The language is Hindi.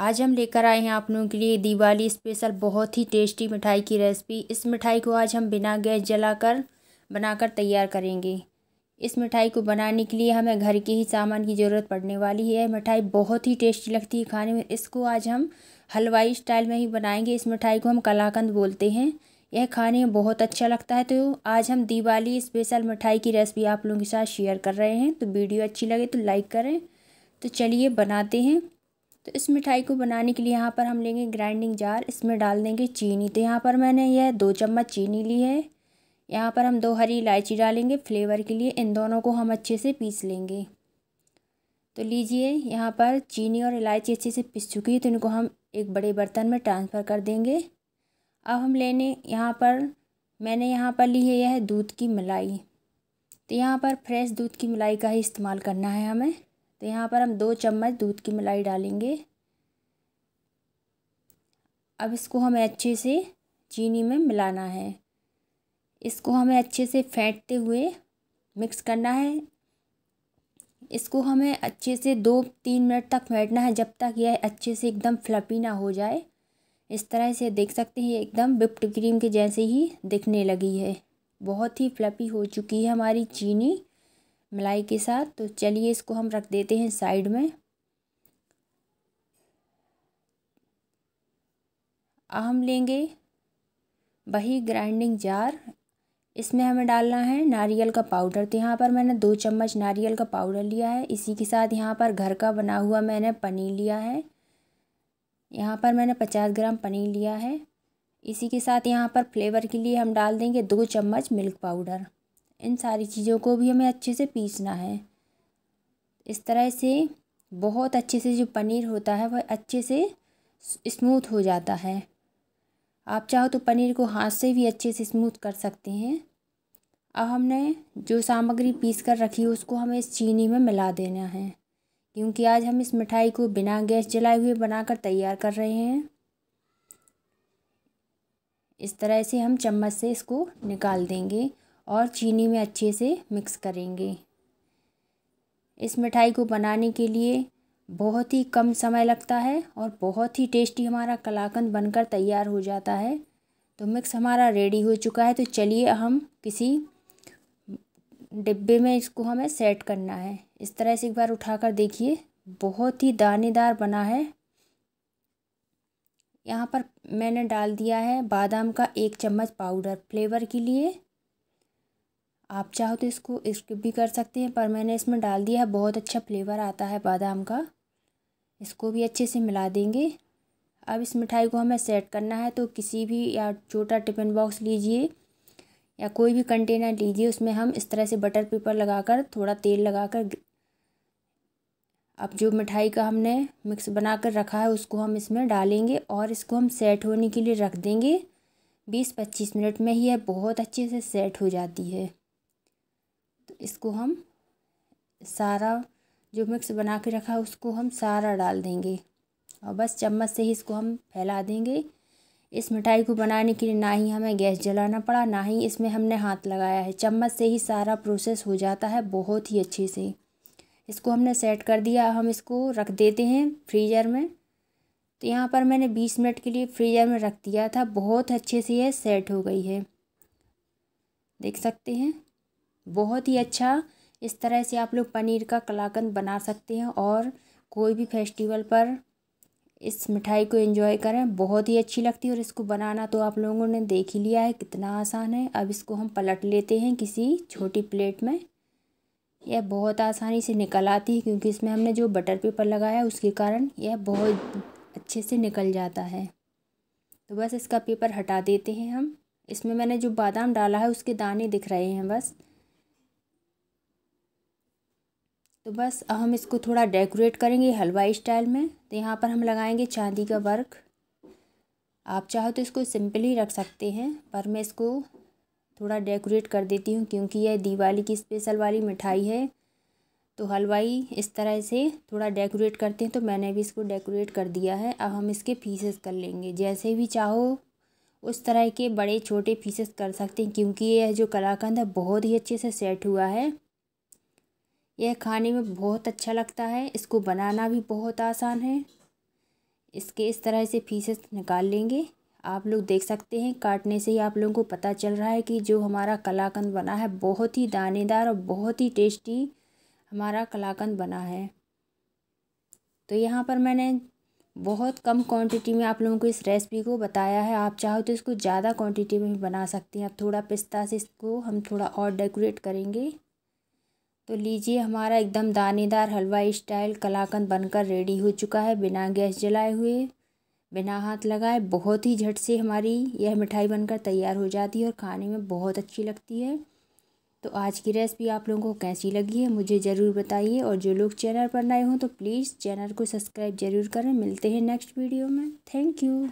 आज हम लेकर आए हैं आप लोगों के लिए दिवाली स्पेशल बहुत ही टेस्टी मिठाई की रेसिपी इस मिठाई को आज हम बिना गैस जलाकर बनाकर तैयार करेंगे इस मिठाई को बनाने के लिए हमें घर के ही सामान की ज़रूरत पड़ने वाली है मिठाई बहुत ही टेस्टी लगती है खाने में इसको आज हम हलवाई स्टाइल में ही बनाएंगे इस मिठाई को हम कलाकंद बोलते हैं यह खाने में बहुत अच्छा लगता है तो आज हम दिवाली स्पेशल मिठाई की रेसिपी आप लोगों के साथ शेयर कर रहे हैं तो वीडियो अच्छी लगे तो लाइक करें तो चलिए बनाते हैं तो इस मिठाई को बनाने के लिए यहाँ पर हम लेंगे ग्राइंडिंग जार इसमें डाल देंगे चीनी तो यहाँ पर मैंने यह दो चम्मच चीनी ली है यहाँ पर हम दो हरी इलायची डालेंगे फ्लेवर के लिए इन दोनों को हम अच्छे से पीस लेंगे तो लीजिए यहाँ पर चीनी और इलायची अच्छे से पिस चुकी है तो इनको हम एक बड़े बर्तन में ट्रांसफ़र कर देंगे अब हम लेने यहाँ पर मैंने यहाँ पर ली है यह दूध की मलाई तो यहाँ पर फ्रेश दूध की मलाई का ही इस्तेमाल करना है हमें तो यहाँ पर हम दो चम्मच दूध की मलाई डालेंगे अब इसको हमें अच्छे से चीनी में मिलाना है इसको हमें अच्छे से फेंटते हुए मिक्स करना है इसको हमें अच्छे से दो तीन मिनट तक फेंटना है जब तक यह अच्छे से एकदम फ्लपी ना हो जाए इस तरह से देख सकते हैं एकदम विप्ड क्रीम के जैसे ही दिखने लगी है बहुत ही फ्लपी हो चुकी है हमारी चीनी मलाई के साथ तो चलिए इसको हम रख देते हैं साइड में हम लेंगे वही ग्राइंडिंग जार इसमें हमें डालना है नारियल का पाउडर तो यहाँ पर मैंने दो चम्मच नारियल का पाउडर लिया है इसी के साथ यहाँ पर घर का बना हुआ मैंने पनीर लिया है यहाँ पर मैंने पचास ग्राम पनीर लिया है इसी के साथ यहाँ पर फ्लेवर के लिए हम डाल देंगे दो चम्मच मिल्क पाउडर इन सारी चीज़ों को भी हमें अच्छे से पीसना है इस तरह से बहुत अच्छे से जो पनीर होता है वह अच्छे से स्मूथ हो जाता है आप चाहो तो पनीर को हाथ से भी अच्छे से स्मूथ कर सकते हैं अब हमने जो सामग्री पीस कर रखी है उसको हमें इस चीनी में मिला देना है क्योंकि आज हम इस मिठाई को बिना गैस जलाए हुए बनाकर तैयार कर रहे हैं इस तरह से हम चम्मच से इसको निकाल देंगे और चीनी में अच्छे से मिक्स करेंगे इस मिठाई को बनाने के लिए बहुत ही कम समय लगता है और बहुत ही टेस्टी हमारा कलाकंद बनकर तैयार हो जाता है तो मिक्स हमारा रेडी हो चुका है तो चलिए हम किसी डिब्बे में इसको हमें सेट करना है इस तरह से एक बार उठाकर देखिए बहुत ही दानेदार बना है यहाँ पर मैंने डाल दिया है बादाम का एक चम्मच पाउडर फ्लेवर के लिए आप चाहो तो इसको स्किप भी कर सकते हैं पर मैंने इसमें डाल दिया है बहुत अच्छा फ्लेवर आता है बादाम का इसको भी अच्छे से मिला देंगे अब इस मिठाई को हमें सेट करना है तो किसी भी या छोटा टिफ़िन बॉक्स लीजिए या कोई भी कंटेनर लीजिए उसमें हम इस तरह से बटर पेपर लगाकर थोड़ा तेल लगाकर अब जो मिठाई का हमने मिक्स बना कर रखा है उसको हम इसमें डालेंगे और इसको हम सेट होने के लिए रख देंगे बीस पच्चीस मिनट में ही यह बहुत अच्छे से सेट हो जाती है इसको हम सारा जो मिक्स बना के रखा है उसको हम सारा डाल देंगे और बस चम्मच से ही इसको हम फैला देंगे इस मिठाई को बनाने के लिए ना ही हमें गैस जलाना पड़ा ना ही इसमें हमने हाथ लगाया है चम्मच से ही सारा प्रोसेस हो जाता है बहुत ही अच्छे से इसको हमने सेट कर दिया हम इसको रख देते हैं फ्रीजर में तो यहाँ पर मैंने बीस मिनट के लिए फ्रीजर में रख दिया था बहुत अच्छे से यह सेट हो गई है देख सकते हैं बहुत ही अच्छा इस तरह से आप लोग पनीर का कलाकंद बना सकते हैं और कोई भी फेस्टिवल पर इस मिठाई को एंजॉय करें बहुत ही अच्छी लगती है और इसको बनाना तो आप लोगों ने देख ही लिया है कितना आसान है अब इसको हम पलट लेते हैं किसी छोटी प्लेट में यह बहुत आसानी से निकल आती है क्योंकि इसमें हमने जो बटर पेपर लगाया है उसके कारण यह बहुत अच्छे से निकल जाता है तो बस इसका पेपर हटा देते हैं हम इसमें मैंने जो बादाम डाला है उसके दाने दिख रहे हैं बस तो बस हम इसको थोड़ा डेकोरेट करेंगे हलवाई स्टाइल में तो यहाँ पर हम लगाएंगे चांदी का वर्क आप चाहो तो इसको सिंपल ही रख सकते हैं पर मैं इसको थोड़ा डेकोरेट कर देती हूँ क्योंकि यह दिवाली की स्पेशल वाली मिठाई है तो हलवाई इस तरह से थोड़ा डेकोरेट करते हैं तो मैंने भी इसको डेकोरेट कर दिया है अब हम इसके पीसेस कर लेंगे जैसे भी चाहो उस तरह के बड़े छोटे पीसेस कर सकते हैं क्योंकि यह जो कलाकंद है बहुत ही अच्छे से सेट हुआ है यह खाने में बहुत अच्छा लगता है इसको बनाना भी बहुत आसान है इसके इस तरह से पीसेस निकाल लेंगे आप लोग देख सकते हैं काटने से ही आप लोगों को पता चल रहा है कि जो हमारा कलाकंद बना है बहुत ही दानेदार और बहुत ही टेस्टी हमारा कलाकंद बना है तो यहाँ पर मैंने बहुत कम क्वांटिटी में आप लोगों को इस रेसिपी को बताया है आप चाहो तो इसको ज़्यादा क्वांटिटी में भी बना सकते हैं आप थोड़ा पिस्ता से इसको हम थोड़ा और डेकोरेट करेंगे तो लीजिए हमारा एकदम दानेदार हलवा स्टाइल कलाकंद बनकर रेडी हो चुका है बिना गैस जलाए हुए बिना हाथ लगाए बहुत ही झट से हमारी यह मिठाई बनकर तैयार हो जाती है और खाने में बहुत अच्छी लगती है तो आज की रेसिपी आप लोगों को कैसी लगी है मुझे ज़रूर बताइए और जो लोग चैनल पर नए हों तो प्लीज़ चैनल को सब्सक्राइब ज़रूर करें मिलते हैं नेक्स्ट वीडियो में थैंक यू